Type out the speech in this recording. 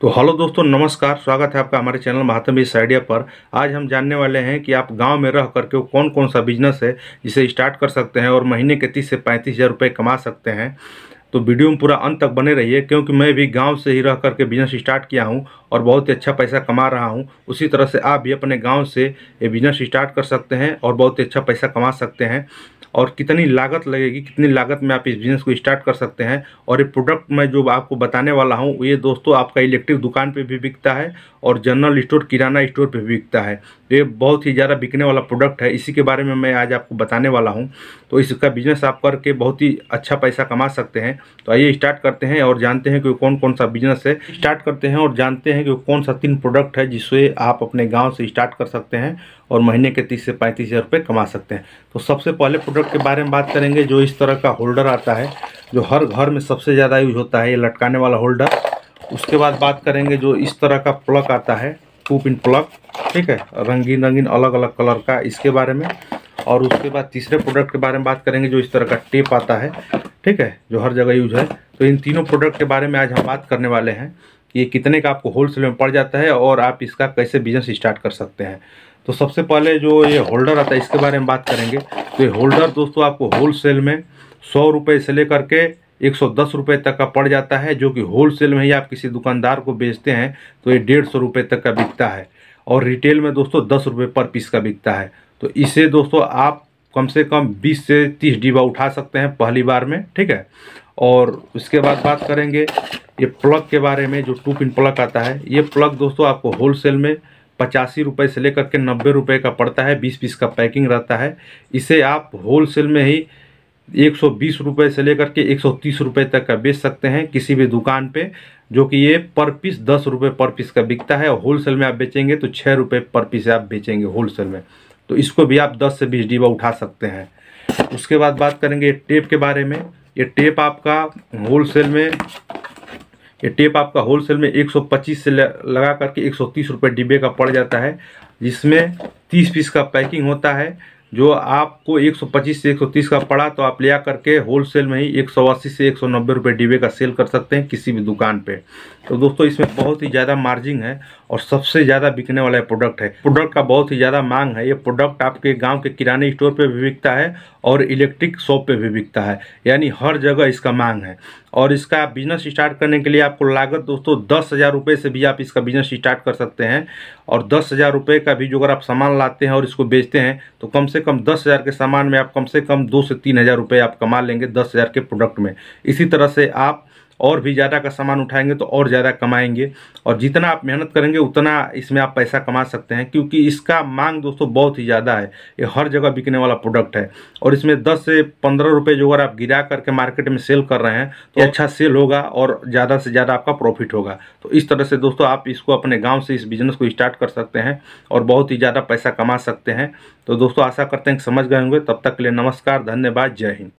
तो हेलो दोस्तों नमस्कार स्वागत है आपका हमारे चैनल महात्म इस आइडिया पर आज हम जानने वाले हैं कि आप गांव में रह करके कौन कौन सा बिजनेस है जिसे स्टार्ट कर सकते हैं और महीने के तीस से पैंतीस हज़ार रुपये कमा सकते हैं तो वीडियो में पूरा अंत तक बने रहिए क्योंकि मैं भी गांव से ही रह करके बिजनेस स्टार्ट किया हूं और बहुत ही अच्छा पैसा कमा रहा हूं उसी तरह से आप भी अपने गांव से ये बिजनेस स्टार्ट कर सकते हैं और बहुत ही अच्छा पैसा कमा सकते हैं और कितनी लागत लगेगी कितनी लागत में आप इस बिज़नेस को स्टार्ट कर सकते हैं और ये प्रोडक्ट मैं जो आपको बताने वाला हूँ ये दोस्तों आपका इलेक्ट्रिक दुकान पर भी बिकता है और जनरल स्टोर किराना स्टोर पर भी बिकता है ये बहुत ही ज़्यादा बिकने वाला प्रोडक्ट है इसी के बारे में मैं आज आपको बताने वाला हूँ तो इसका बिजनेस आप करके बहुत ही अच्छा पैसा कमा सकते हैं तो आइए स्टार्ट करते हैं और जानते हैं कि कौन कौन सा बिजनेस है स्टार्ट करते हैं और जानते हैं कि कौन सा तीन प्रोडक्ट है जिससे आप अपने गाँव से स्टार्ट कर सकते हैं और महीने के तीस से पैंतीस हज़ार रुपये कमा सकते हैं तो सबसे पहले प्रोडक्ट के बारे में बात करेंगे जो इस तरह का होल्डर आता है जो हर घर में सबसे ज़्यादा यूज होता है ये लटकाने वाला होल्डर उसके बाद बात करेंगे जो इस तरह का प्लग आता है टू पिन प्लग ठीक है रंगीन रंगीन अलग अलग कलर का इसके बारे में और उसके बाद तीसरे प्रोडक्ट के बारे में बात करेंगे जो इस तरह का टेप आता है ठीक है जो हर जगह यूज है तो इन तीनों प्रोडक्ट के बारे में आज हम बात करने वाले हैं कि ये कितने का आपको होलसेल में पड़ जाता है और आप इसका कैसे बिजनेस स्टार्ट कर सकते हैं तो सबसे पहले जो ये होल्डर आता है इसके बारे में बात करेंगे तो ये होल्डर दोस्तों आपको होलसेल में सौ रुपये से लेकर के एक सौ दस रुपये तक का पड़ जाता है जो कि होल सेल में ही आप किसी दुकानदार को बेचते हैं तो ये डेढ़ सौ रुपये तक का बिकता है और रिटेल में दोस्तों दस रुपये पर पीस का बिकता है तो इसे दोस्तों आप कम से कम बीस से तीस डिब्बा उठा सकते हैं पहली बार में ठीक है और उसके बाद बात करेंगे ये प्लग के बारे में जो टू पिन प्लग आता है ये प्लग दोस्तों आपको होलसेल में पचासी रुपये से लेकर के नब्बे रुपये का पड़ता है बीस पीस का पैकिंग रहता है इसे आप होलसेल में ही एक सौ से लेकर के एक सौ तक का बेच सकते हैं किसी भी दुकान पे जो कि ये पर पीस दस रुपये पर पीस का बिकता है और होलसेल में आप बेचेंगे तो छः रुपये पर पीस आप बेचेंगे होलसेल में तो इसको भी आप 10 से 20 डिब्बा उठा सकते हैं उसके बाद बात करेंगे टेप के बारे में ये टेप आपका होलसेल में ये टेप आपका होलसेल में 125 से लगा करके एक रुपए डिब्बे का पड़ जाता है जिसमें तीस पीस का पैकिंग होता है जो आपको 125 से 130 का पड़ा तो आप लिया करके होलसेल में ही 180 से 190 रुपये डिब्बे का सेल कर सकते हैं किसी भी दुकान पे तो दोस्तों इसमें बहुत ही ज़्यादा मार्जिन है और सबसे ज़्यादा बिकने वाला प्रोडक्ट है प्रोडक्ट का बहुत ही ज़्यादा मांग है ये प्रोडक्ट आपके गाँव के किराने स्टोर पर भी बिकता है और इलेक्ट्रिक शॉप पर भी बिकता है यानी हर जगह इसका मांग है और इसका बिजनेस स्टार्ट करने के लिए आपको लागत दोस्तों दस हज़ार रुपये से भी आप इसका बिजनेस स्टार्ट कर सकते हैं और दस हज़ार रुपये का भी जो अगर आप सामान लाते हैं और इसको बेचते हैं तो कम से से कम दस हज़ार के सामान में आप कम से कम दो से तीन हज़ार रुपये आप कमा लेंगे दस हज़ार के प्रोडक्ट में इसी तरह से आप और भी ज़्यादा का सामान उठाएंगे तो और ज़्यादा कमाएंगे और जितना आप मेहनत करेंगे उतना इसमें आप पैसा कमा सकते हैं क्योंकि इसका मांग दोस्तों बहुत ही ज़्यादा है ये हर जगह बिकने वाला प्रोडक्ट है और इसमें दस से पंद्रह रुपये जो अगर आप गिरा करके मार्केट में सेल कर रहे हैं तो अच्छा सेल होगा और ज़्यादा से ज़्यादा आपका प्रॉफिट होगा तो इस तरह से दोस्तों आप इसको अपने गाँव से इस बिजनेस को स्टार्ट कर सकते हैं और बहुत ही ज़्यादा पैसा कमा सकते हैं तो दोस्तों आशा करते हैं समझ गए होंगे तब तक के लिए नमस्कार धन्यवाद जय हिंद